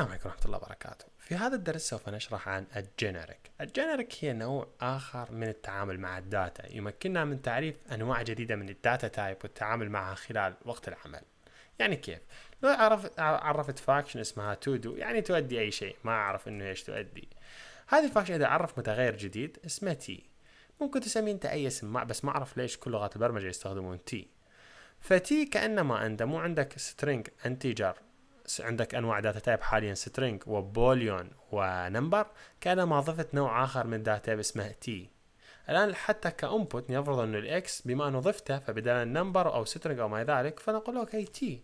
السلام عليكم ورحمة الله وبركاته. في هذا الدرس سوف نشرح عن الجينيريك. الجينيريك هي نوع آخر من التعامل مع الداتا، يمكننا من تعريف أنواع جديدة من الداتا تايب والتعامل معها خلال وقت العمل. يعني كيف؟ لو عرف عرفت فاكشن اسمها تودو يعني تؤدي أي شيء، ما أعرف إنه إيش تؤدي. هذه الفاكشن إذا عرف متغير جديد اسمه تي. ممكن تسميه أنت أي اسم بس ما أعرف ليش كل لغات البرمجة يستخدمون تي. فتي كأنما أنت مو عندك سترينج أنتيجر عندك انواع داتا تايب حاليا سترينج وبوليون ونمبر كانما ضفت نوع اخر من داتا تايب اسمه تي الان حتى كانبوت يفرض انه الاكس بما انه ضفته فبدال النمبر او سترينج او ما ذلك فنقول اوكي تي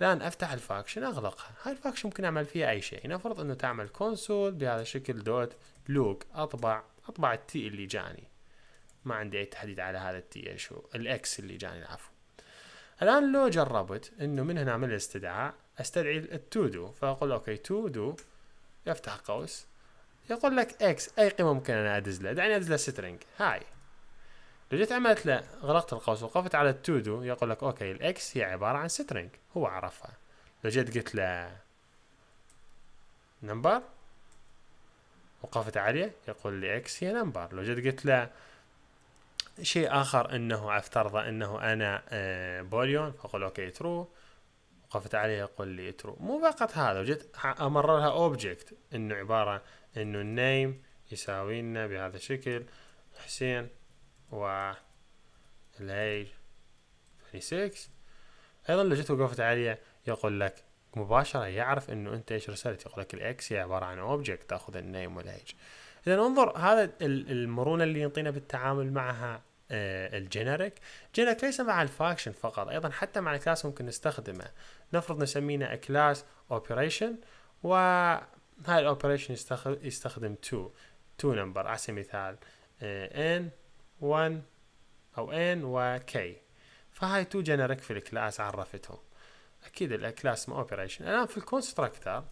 الان افتح الفاكشن اغلقها هاي الفاكشن ممكن اعمل فيها اي شيء نفرض انه تعمل كونسول بهذا الشكل دوت لوك اطبع اطبع التي اللي جاني ما عندي اي تحديد على هذا التي شو الاكس اللي جاني عفوا الان لو جربت انه من هنا اعمل استدعاء استدعي التودو فاقول اوكي تودو يفتح قوس يقول لك اكس اي قيمه ممكن انا ادز له دعني ادز له سترينج هاي لو جيت عملت له غلقت القوس وقفت على التودو يقول لك اوكي الاكس هي عباره عن سترينج هو عرفها لو جيت قلت له نمبر وقفت عليه يقول لي اكس هي نمبر لو جيت قلت له شيء اخر انه افترض انه انا آه، بوليون فاقول اوكي ترو وقفت عليه يقول لي ترو مو فقط هذا وجيت امررها اوبجكت انه عباره انه النيم يساوي لنا بهذا الشكل حسين و الايج 26 ايضا لو جيت وقفت عليه يقول لك مباشرة يعرف انه انت ايش رسلت يقول لك الاكس هي عبارة عن اوبجكت تاخذ النيم والايج اذا انظر هذا المرونة اللي ينطينا بالتعامل معها آه، الجينيريك جينيريك ليس مع الفاكشن فقط ايضا حتى مع الكلاس ممكن نستخدمه نفرض نسمينا كلاس اوبريشن وهاي الاوبريشن يستخدم تو تو نمبر على سبيل المثال ان 1 او ان وكي فهاي تو جينيريك في الكلاس عرفتهم اكيد الكلاس ما اوبريشن الان في الكونستراكتر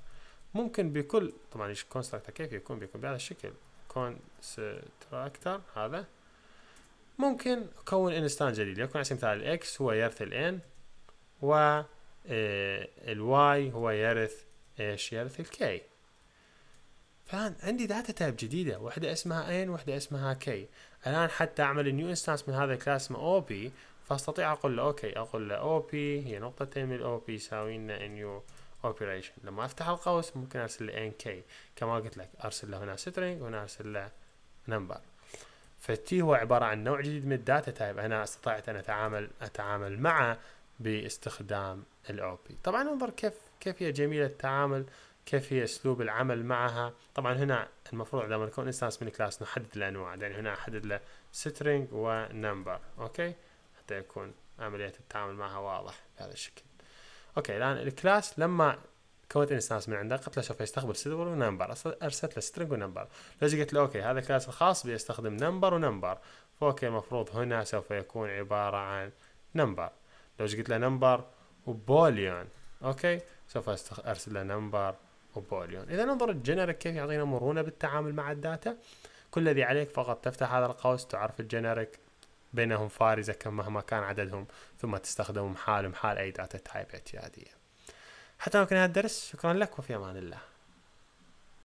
ممكن بكل طبعا ايش كونستراكتر كيف يكون بيكون بهذا الشكل كونستراكتر هذا ممكن أكون إنستانس جديد يكون على سبيل المثال الإكس هو يرث الإن و آه، الواي هو يرث إيش يرث الكي عندي داتا تايب جديدة واحدة اسمها ان واحدة اسمها كي الآن حتى أعمل نيو انستانس من هذا الكلاس اسمه او بي فاستطيع أقول له اوكي أقول له او بي هي نقطتين من الاو بي يساوي لنا نيو اوبريشن لما افتح القوس ممكن ارسل له ان كي كما قلت لك ارسل له هنا سترينج وهنا ارسل له نمبر فتي هو عبارة عن نوع جديد من الداتا تايب أنا استطعت أن أتعامل أتعامل معه باستخدام الأوبي طبعا انظر كيف كيف هي جميلة التعامل كيف هي أسلوب العمل معها طبعا هنا المفروض لما نكون انستانس من كلاس نحدد الأنواع يعني هنا أحدد له سترينج ونمبر أوكي حتى يكون عملية التعامل معها واضح بهذا الشكل اوكي الان الكلاس لما كونت انستانس من عندك قلت له شوف يستقبل سيرفر ونمبر ارسلت له سترينج ونمبر لو قلت له اوكي هذا كلاس الخاص بيستخدم نمبر ونمبر فاوكي المفروض هنا سوف يكون عباره عن نمبر لو قلت له نمبر وبوليون اوكي سوف ارسل له نمبر وبوليون اذا ننظر الجنريك كيف يعطينا مرونه بالتعامل مع الداتا كل الذي عليك فقط تفتح هذا القوس تعرف الجنريك بينهم فارزه كم مهما كان عددهم ثم تستخدمهم حالهم حال اي داتا تايب اعتياديه حتى كان هذا الدرس شكرا لك وفي امان الله